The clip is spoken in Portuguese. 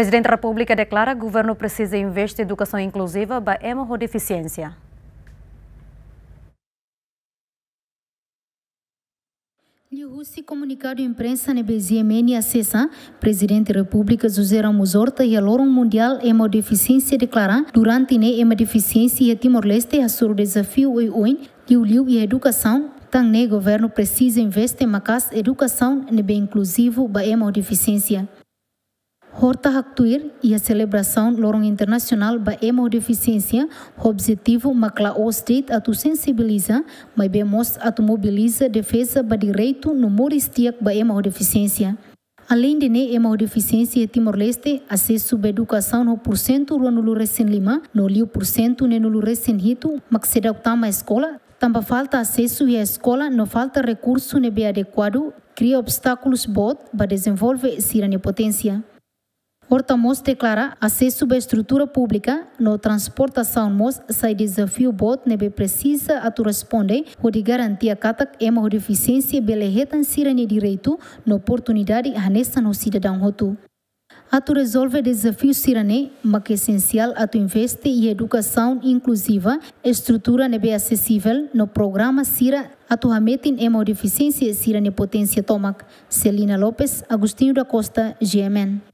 Presidente da República declara que o governo precisa investir em educação inclusiva para é hemorrodeficiência. Liusi comunicado imprensa na BZMN acessa, Presidente da República José Ramos Horta e a Lorum Mundial Hemodeficiência é declara, durante né, é a hemodeficiência Timor-Leste, a seu desafio e UN, Liu Liu e a educação, também o né, governo precisa investir em macas educação e né, bem inclusivo para hemodeficiência. Horta haktuir e a celebração Lorong Internacional ba Hemodeficiência, o objetivo Macla O State a sensibiliza, mas bemos mos a mobiliza defesa ba direito no moristiak ba Hemodeficiência. Além de ne deficiência Timor-Leste, acesso à educação no porcento no recém Lima, no liu porcento ne no recém hitu, mas se dá o escola, tamba falta acesso à e escola, no falta recurso nebe adequado, cria obstáculos bot para desenvolver sirane potência. Hortamos declara acesso à estrutura pública no transportação-mos sai desafio bot nebe precisa a tu responde o de garantia catak é uma deficiência belehetan sirene direito na oportunidade hanesta no cidadão rotu. A tu resolve desafio sirane mas que é essencial a tu investe em educação inclusiva, estrutura nebe acessível no programa Sira a tu hametin é uma deficiência sirane potência tomac. Celina Lopes, Agostinho da Costa, GMN.